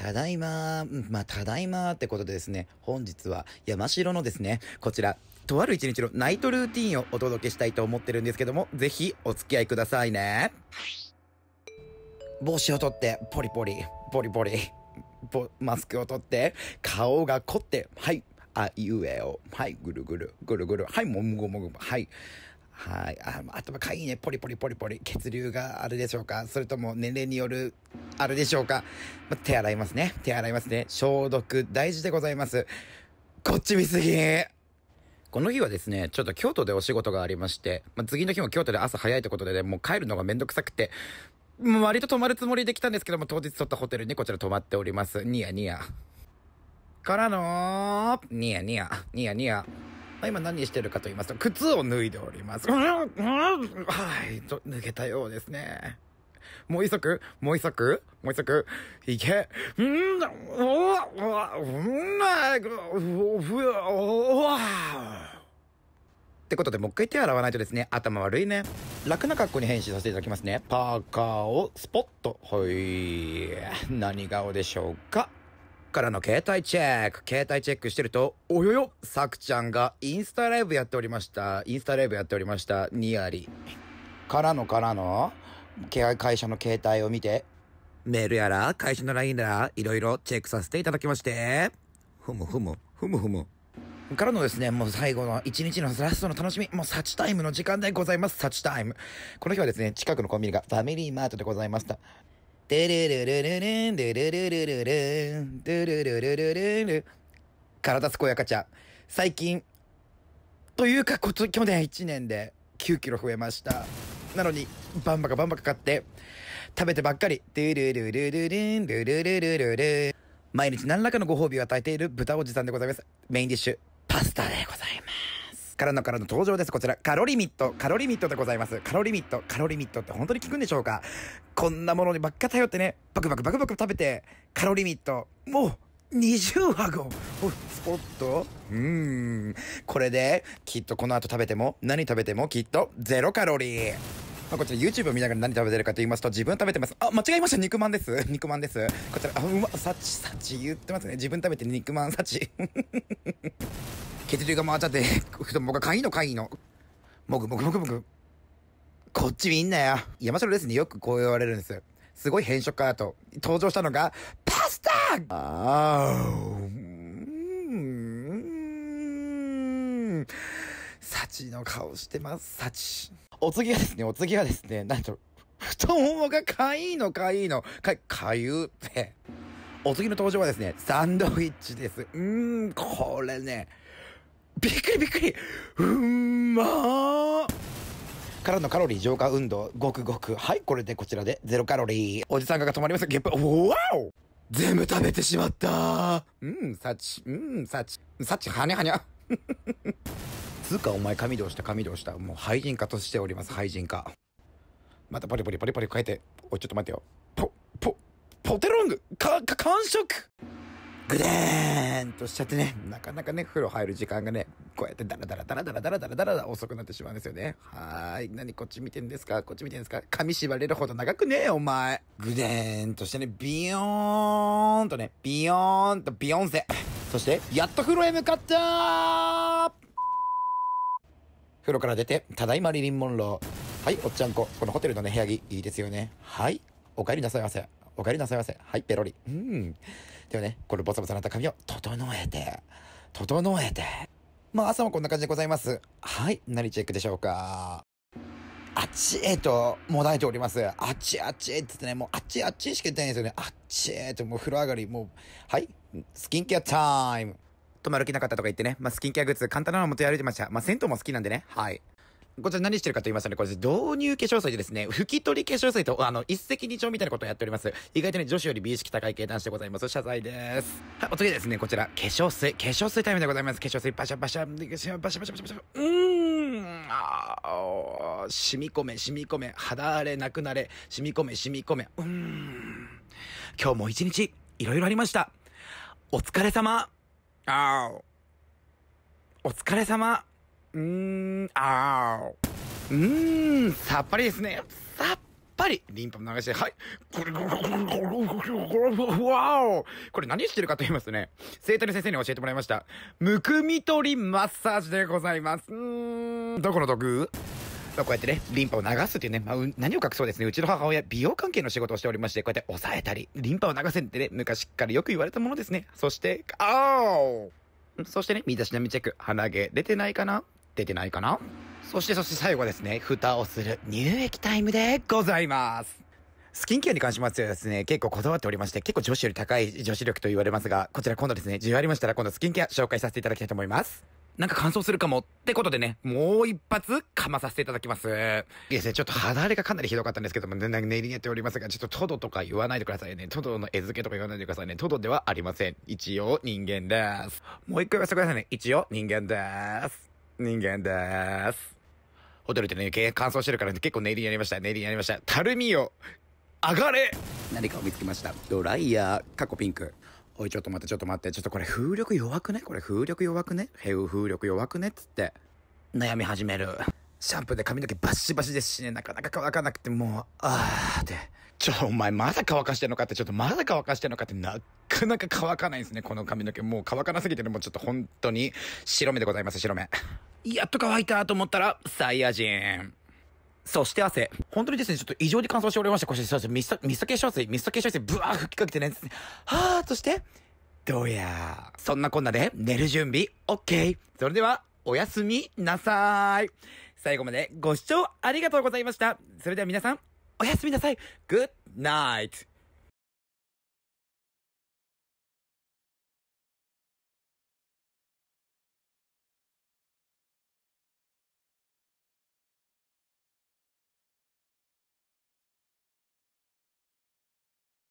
ただいまー、まあ、ただいまーってことでですね、本日は山城のですね、こちら、とある一日のナイトルーティンをお届けしたいと思ってるんですけども、ぜひお付き合いくださいね。帽子を取って、ポリポリ、ポリポリ、ポマスクを取って、顔が凝って、はい、あいうえを、はい、ぐるぐる、ぐるぐる、はい、もぐもぐ、はい。はい。あ、頭かいいね。ポリポリポリポリ。血流があるでしょうかそれとも年齢による、あれでしょうか、ま、手洗いますね。手洗いますね。消毒大事でございます。こっち見すぎこの日はですね、ちょっと京都でお仕事がありまして、まあ、次の日も京都で朝早いってことでね、もう帰るのがめんどくさくて、もう割と泊まるつもりで来たんですけども、当日取ったホテルにこちら泊まっております。ニヤニヤ。からのー、ニヤニヤ、ニヤニヤ。まあ、今何してるかと言いますと、靴を脱いでおります。はい、と、脱げたようですね。もう一足もう一足もう一足いけんーおわおうまいおふおってことで、もう一回手洗わないとですね、頭悪いね。楽な格好に変身させていただきますね。パーカーをスポッと。はい。何顔でしょうかからの携帯チェック。携帯チェックしてると、およよさくちゃんがインスタライブやっておりました。インスタライブやっておりました。ニアリ。からのからの、会社の携帯を見て、メールやら、会社の LINE やら、いろいろチェックさせていただきまして、ふむふむ、ふむふむ。からのですね、もう最後の一日のラストの楽しみ、もうサチタイムの時間でございます。サチタイム。この日はですね、近くのコンビニがファミリーマートでございました。ドゥルルルルルン、ドゥルルルルルン、ドゥルルルルルン。体健やかちゃん。最近、というか、こ去年1年で9キロ増えました。なのに、バンバカバンバカ買って、食べてばっかり。ドゥルルルルルン、ドゥルルルルルン。毎日何らかのご褒美を与えている豚おじさんでございます。メインディッシュ、パスタでございます。からのからの登場です。こちら、カロリミット、カロリミットでございます。カロリミット、カロリミットって本当に効くんでしょうかこんなものにばっか頼ってね、バクバクバクバク食べて、カロリミット、もう、20箱おっとうーん。これで、きっとこの後食べても、何食べてもきっと、ゼロカロリー。まあ、こちら YouTube を見ながら何食べてるかと言いますと、自分食べてます。あ、間違えました肉まんです。肉まんです。こちら、あ、うま、さちさち言ってますね。自分食べて肉まんさち。血流が回っちゃって、僕はかいのかいの。もぐもぐもぐもぐ。こっち見んなよ。山城ですね。よくこう言われるんです。すごい変色かなと。登場したのが、パスタあー、うーん。チの顔してます、チ。お次はですね、お次はですね、なんと、太ももがかいいのかいいの、か、かゆって。お次の登場はですね、サンドウィッチです。うーん、これね、びっくりびっくりうんまーからのカロリー浄化運動、ごくごく。はい、これでこちらで、ゼロカロリー。おじさんが止まりました。ゲップ、おわお全部食べてしまったうん、サチ、うん、サチ、サチ、はにゃはにゃ。つうかお前髪どうした髪どうしたもう廃人化としております廃人化またパリパリパリパリ変えておいちょっと待ってよポポポテロングかか完食グデーンとしちゃってね、なかなかね、風呂入る時間がね、こうやってダラダラダラダラダラダラダラ遅くなってしまうんですよね。はーい。何こっち見てんですかこっち見てんですか髪縛れるほど長くねえ、お前。グデーンとしてね、ビヨーンとね、ビヨーンとビヨンセ。そして、やっと風呂へ向かったー風呂から出て、ただいまリリン・モンロー。はい、おっちゃんこ。このホテルのね、部屋着、いいですよね。はい。お帰りなさいませ。お帰りなさいませ。はい、ペロリ。うん。ではね、このボサボサなった髪を整えて、整えて。まあ、朝もこんな感じでございます。はい、何チェックでしょうか。あっちへと、もだえております。あっちあっちへって言ってね、もうあっちあっちしか言ってないんですよね。あっちへと、もう風呂上がり、もう、はい、スキンケアタイム。止まる気なかったとか言ってね、まあ、スキンケアグッズ簡単なの持って歩てました。まあ、銭湯も好きなんでね、はい。こちら何してるかと言いますとね、これ導入化粧水でですね、拭き取り化粧水と、あの、一石二鳥みたいなことをやっております。意外とね、女子より美意識高い系男子でございます。謝罪です。はい、お次ですね、こちら、化粧水、化粧水タイムでございます。化粧水、バシャバシャ、バシャバシャバシャバシャバシャ。うーん、あー、染み込め、染み込め、肌荒れなくなれ、染み込め、染み込め、うーん。今日も一日、いろいろありました。お疲れ様あお。お疲れ様。うーん、あお。うーん、さっぱりですね。さっぱり。リンパ流して、はい。これ、これ、これ、これ、これ何してるかと言いますとね、生徒の先生に教えてもらいました。むくみ取りマッサージでございます。うーん、どこの毒まあ、こうやってね、リンパを流すっていうね、まあ、何を隠そうですね、うちの母親、美容関係の仕事をしておりまして、こうやって抑えたり、リンパを流せってね、昔からよく言われたものですね。そして、あおそしてね、身だしなみチェック、鼻毛出てないかな出てないかなそして、そして最後はですね、蓋をする乳液タイムでございます。スキンケアに関しましてはですね、結構こだわっておりまして、結構女子より高い女子力と言われますが、こちら今度ですね、需要ありましたら今度スキンケア紹介させていただきたいと思います。なんか乾燥するかもってことでね、もう一発かまさせていただきます。いえですね、ちょっと肌荒れがかなりひどかったんですけども、ね、練りにやっておりますが、ちょっとトドとか言わないでくださいね。トドの餌付けとか言わないでくださいね。トドではありません。一応人間です。もう一回言わせてくださいね。一応人間です。人間です。ホテルってね、乾燥してるから、ね、結構練りにやりました。練りにやりました。たるみよ上がれ何かを見つけました。ドライヤー、過去ピンク。おい、ちょっと待って、ちょっと待って、ちょっとこれ風力弱くねこれ風力弱くねへう風力弱くねっつって、悩み始める。シャンプーで髪の毛バシバシですしね、なかなか乾かなくて、もう、あーって。ちょ、お前まだ乾かしてんのかって、ちょっとまだ乾かしてんのかって、なかなか乾かないんですね、この髪の毛。もう乾かなすぎてね、もうちょっと本当に、白目でございます、白目。やっと乾いたと思ったら、サイヤ人。そして汗。本当にですね、ちょっと異常に乾燥しておりまして、こしそうです。ミスト、ミスト化粧水、ミスト化粧水、ブワー吹きかけてね、はぁ、そして、どうやそんなこんなで、寝る準備、オッケー。それでは、おやすみなさーい。最後までご視聴ありがとうございました。それでは皆さん、おやすみなさい。グッナイト。